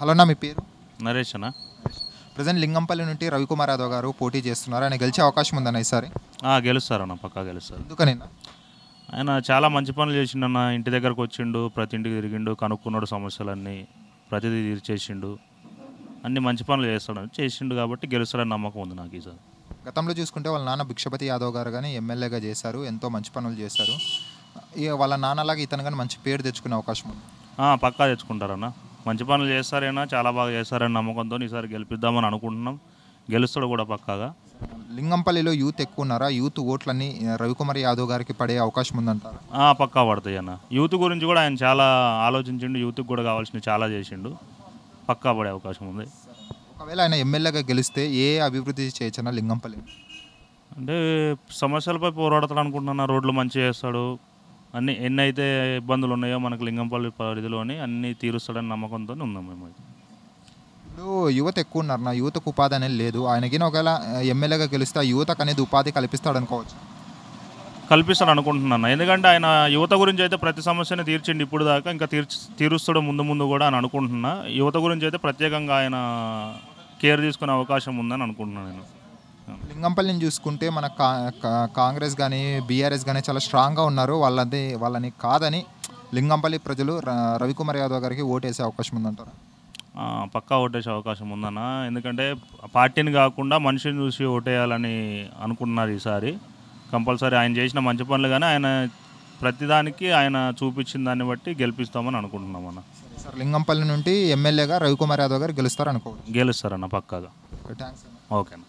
hello మీ పేరు నరేష్ అన్న present Lingampalli నుండి రవికుమార్ యాదవ్ గారు పోటీ చేస్తున్నారు ఆయన గెలిచే అవకాశం ఉందన్న ఈసారి గెలుస్తారు అన్న పక్కా గెలుస్తారు ఎందుకని ఆయన చాలా మంచి పనులు చేసిండన్న ఇంటి దగ్గరకు వచ్చిండు ప్రతి ఇంటికి తిరిగిండు కనుక్కున్నాడు సమస్యలన్నీ ప్రతిదీ తీర్చేసిండు అన్ని మంచి పనులు చేస్తాడు చేసిండు కాబట్టి గెలుస్తాడని నమ్మకం ఉంది నాకు ఈసారి గతంలో చూసుకుంటే వాళ్ళ నాన్న భిక్షపతి యాదవ్ గారు కానీ ఎమ్మెల్యేగా చేశారు ఎంతో మంచి పనులు చేశారు ఇక వాళ్ళ నాన్నలాగా ఇతను కానీ మంచి పేరు తెచ్చుకునే అవకాశం ఉంది పక్కా తెచ్చుకుంటారన్న మంచి పనులు చేస్తారైనా చాలా బాగా చేస్తారని నమ్మకంతో ఈసారి గెలిపిద్దామని అనుకుంటున్నాం గెలుస్తాడు కూడా పక్కాగా లింగంపల్లిలో యూత్ ఎక్కువ ఉన్నారా యూత్ ఓట్లన్నీ రవికుమార్ యాదవ్ గారికి పడే అవకాశం ఉందంటారా పక్కా పడతాయి అన్న యూత్ గురించి కూడా ఆయన చాలా ఆలోచించిండు యూత్కి కూడా కావాల్సిన చాలా చేసిండు పక్కా పడే అవకాశం ఉంది ఒకవేళ ఆయన ఎమ్మెల్యేగా గెలిస్తే ఏ అభివృద్ధి చేయొచ్చన్నా లింగంపల్లి అంటే సమస్యలపై పోరాడతాడు అనుకుంటున్నా రోడ్లు మంచిగా చేస్తాడు అన్ని ఎన్ని అయితే ఇబ్బందులు ఉన్నాయో మనకు లింగంపల్లి పరిధిలోని అన్ని తీరుస్తాడని నమ్మకంతో ఉందాం మేము ఇప్పుడు యువత ఎక్కువ ఉన్నారు నా యువతకు ఉపాధి అనేది లేదు ఆయనకి ఒకవేళ ఎమ్మెల్యేగా గెలిస్తే యువతకు అనేది ఉపాధి కల్పిస్తాడు అనుకోవచ్చు కల్పిస్తాడు అనుకుంటున్నాను ఎందుకంటే ఆయన యువత గురించి అయితే ప్రతి సమస్యని తీర్చిండి ఇప్పుడు దాకా ఇంకా తీర్చి తీరుస్తాడు ముందు ముందు కూడా అని అనుకుంటున్నా యువత గురించి అయితే ప్రత్యేకంగా ఆయన కేర్ తీసుకునే అవకాశం ఉందని అనుకుంటున్నాను నేను లింగంపల్లిని చూసుకుంటే మన కాంగ్రెస్ కానీ బీఆర్ఎస్ కానీ చాలా స్ట్రాంగ్గా ఉన్నారు వాళ్ళది వాళ్ళని కాదని లింగంపల్లి ప్రజలు రవికుమార్ యాదవ్ గారికి ఓటేసే అవకాశం ఉందంటారు పక్కా ఓటేసే అవకాశం ఉందన్న ఎందుకంటే పార్టీని కాకుండా మనిషిని చూసి ఓటేయాలని అనుకుంటున్నారు ఈసారి కంపల్సరీ ఆయన చేసిన మంచి పనులు కానీ ఆయన ప్రతిదానికి ఆయన చూపించిన దాన్ని బట్టి గెలిపిస్తామని అనుకుంటున్నాం అన్న సార్ లింగంపల్లి నుండి ఎమ్మెల్యేగా రవికుమార్ యాదవ్ గారు గెలుస్తారనుకో గెలుస్తారన్న పక్కాగా ఓకే అన్న